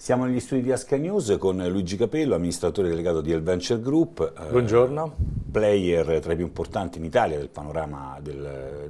Siamo negli studi di Asca News con Luigi Capello, amministratore delegato di El Venture Group. Eh, Buongiorno. player tra i più importanti in Italia del panorama del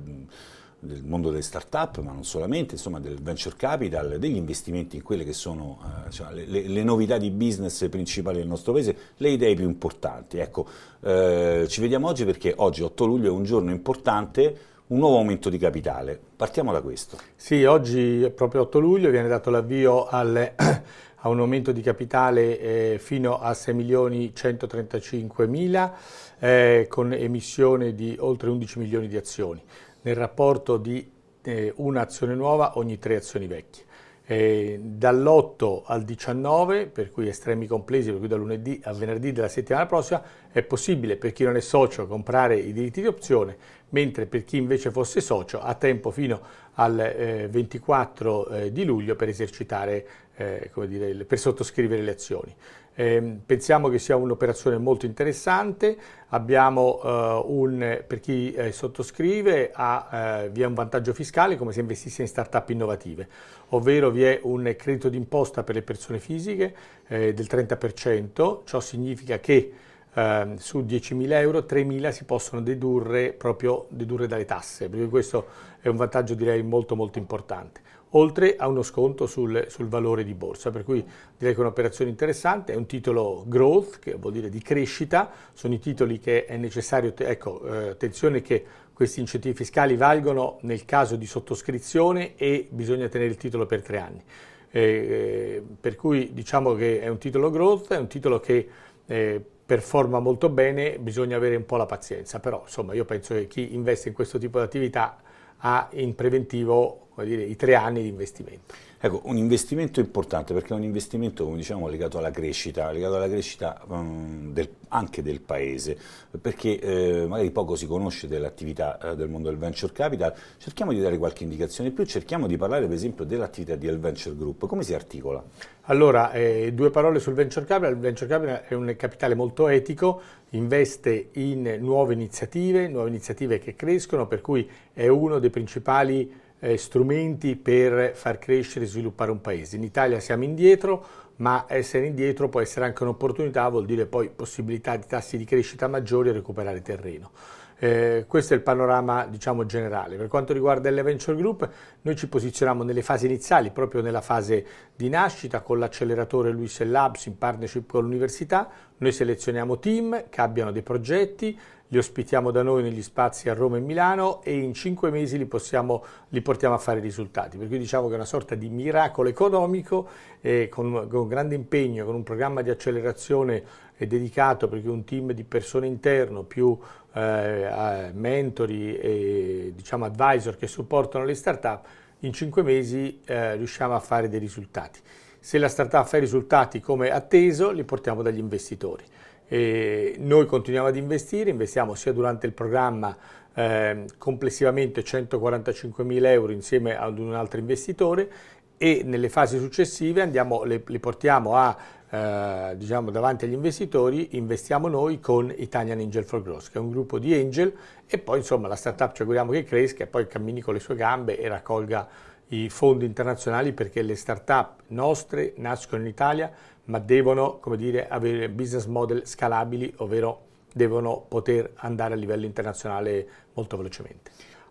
del mondo delle start-up, ma non solamente, insomma del venture capital, degli investimenti in quelle che sono eh, cioè, le, le, novità di business principali del nostro paese, le idee più importanti. Ecco, eh, ci vediamo oggi perché oggi 8 luglio è un giorno importante un nuovo aumento di capitale. Partiamo da questo. Sì, oggi, proprio 8 luglio, viene dato l'avvio al, a un aumento di capitale eh, fino a 6.135.000, eh, con emissione di oltre 11 milioni di azioni, nel rapporto di eh, un'azione nuova ogni tre azioni vecchie. Eh, dall'8 al 19, per cui estremi compresi, per cui da lunedì a venerdì della settimana prossima, è possibile per chi non è socio comprare i diritti di opzione, mentre per chi invece fosse socio ha tempo fino al eh, 24 eh, di luglio per esercitare, eh, dire, per sottoscrivere le azioni. Ehm, pensiamo che sia un'operazione molto interessante, abbiamo eh, un, per chi eh, sottoscrive ha, eh, vi è un vantaggio fiscale come se investisse in start-up innovative, ovvero vi è un credito d'imposta per le persone fisiche del 30%, ciò significa che Ehm, su 10.000 euro 3.000 si possono dedurre proprio dedurre dalle tasse, perché questo è un vantaggio direi molto molto importante oltre a uno sconto sul, sul, valore di borsa, per cui direi che è un'operazione interessante, è un titolo growth, che vuol dire di crescita, sono i titoli che è necessario, ecco, eh, attenzione che questi incentivi fiscali valgono nel caso di sottoscrizione e bisogna tenere il titolo per tre anni, eh, eh, per cui diciamo che è un titolo growth, è un titolo che eh, performa molto bene, bisogna avere un po' la pazienza, però insomma io penso che chi investe in questo tipo di attività ha in preventivo dire, i tre anni di investimento. Ecco, un investimento importante perché è un investimento, come diciamo, legato alla crescita, legato alla crescita um, del, anche del paese, perché eh, magari poco si conosce dell'attività eh, del mondo del venture capital. Cerchiamo di dare qualche indicazione in più, cerchiamo di parlare per esempio dell'attività del Venture Group, come si articola? Allora, eh, due parole sul venture capital. Il venture capital è un capitale molto etico, investe in nuove iniziative, nuove iniziative che crescono, per cui è uno dei principali eh, strumenti per far crescere e sviluppare un paese. In Italia siamo indietro, ma essere indietro può essere anche un'opportunità, vuol dire poi possibilità di tassi di crescita maggiori e recuperare terreno. Eh, questo è il panorama diciamo, generale. Per quanto riguarda le Venture Group, noi ci posizioniamo nelle fasi iniziali, proprio nella fase di nascita, con l'acceleratore Luis Labs in partnership con l'università. Noi selezioniamo team che abbiano dei progetti, li ospitiamo da noi negli spazi a Roma e Milano e in cinque mesi li, possiamo, li portiamo a fare risultati. Per cui diciamo che è una sorta di miracolo economico eh, con, con grande impegno, con un programma di accelerazione eh, dedicato perché un team di persone interno più eh, mentori e diciamo, advisor che supportano le startup, in cinque mesi eh, riusciamo a fare dei risultati. Se la startup fa i risultati come atteso, li portiamo dagli investitori. E noi continuiamo ad investire, investiamo sia durante il programma eh, complessivamente 145 mila euro insieme ad un altro investitore e nelle fasi successive andiamo, le, le portiamo a eh, diciamo, davanti agli investitori investiamo noi con Italian Angel for Growth, che è un gruppo di angel e poi insomma la startup ci auguriamo che cresca e poi cammini con le sue gambe e raccolga i fondi internazionali perché le startup nostre nascono in Italia ma devono come dire, avere business model scalabili, ovvero devono poter andare a livello internazionale molto velocemente.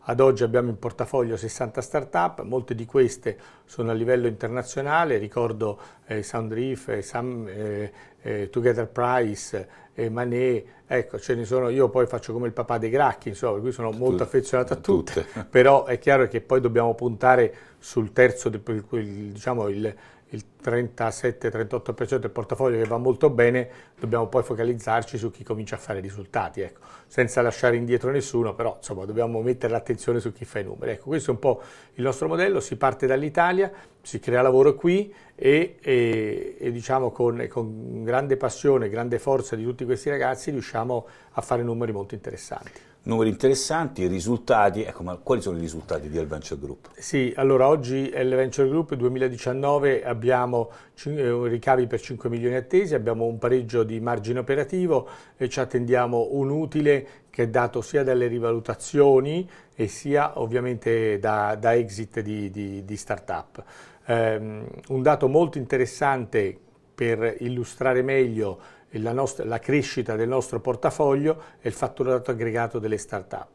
Ad oggi abbiamo in portafoglio 60 start-up, molte di queste sono a livello internazionale, ricordo eh, Soundreef, eh, Sam, eh, eh, Together Price, eh, Manet, ecco ce ne sono, io poi faccio come il papà dei gracchi, insomma, per cui sono molto affezionato a tutte, tutte, però è chiaro che poi dobbiamo puntare sul terzo, diciamo il il 37-38% del portafoglio che va molto bene, dobbiamo poi focalizzarci su chi comincia a fare risultati, ecco. senza lasciare indietro nessuno, però insomma, dobbiamo mettere l'attenzione su chi fa i numeri. Ecco, questo è un po' il nostro modello, si parte dall'Italia, si crea lavoro qui e, e, e diciamo con, con grande passione, grande forza di tutti questi ragazzi riusciamo a fare numeri molto interessanti numeri interessanti, risultati, ecco, ma quali sono i risultati di El Venture Group? Sì, allora oggi El Venture Group 2019 abbiamo eh, ricavi per 5 milioni attesi, abbiamo un pareggio di margine operativo e ci attendiamo un utile che è dato sia dalle rivalutazioni e sia ovviamente da, da exit di, di, di start-up. Um, un dato molto interessante per illustrare meglio la, nostra, la, crescita del nostro portafoglio e il fatturato aggregato delle start-up.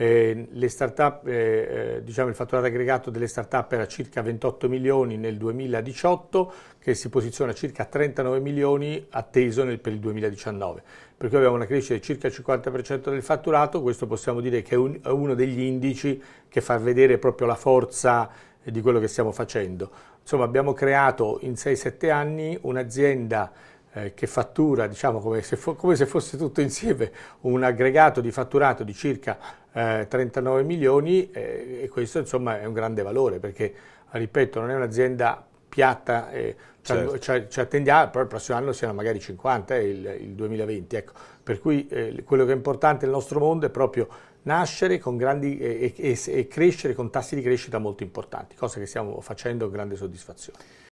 Eh, start eh, eh, diciamo il fatturato aggregato delle start-up era circa 28 milioni nel 2018, che si posiziona a circa 39 milioni atteso nel, per il 2019. Per cui abbiamo una crescita di circa il 50% del fatturato, questo possiamo dire che è, un, è uno degli indici che fa vedere proprio la forza eh, di quello che stiamo facendo. Insomma abbiamo creato in 6-7 anni un'azienda eh, che fattura, diciamo come se, come se, fosse tutto insieme, un aggregato di fatturato di circa eh, 39 milioni eh, e questo insomma è un grande valore perché, ripeto, non è un'azienda piatta, certo. ci, ci, attendiamo, ah, però il prossimo anno siano magari 50, eh, il, il, 2020, ecco. per cui quello che è importante nel nostro mondo è proprio nascere grandi, e, e, e, crescere con tassi di crescita molto importanti, cosa che stiamo facendo con grande soddisfazione.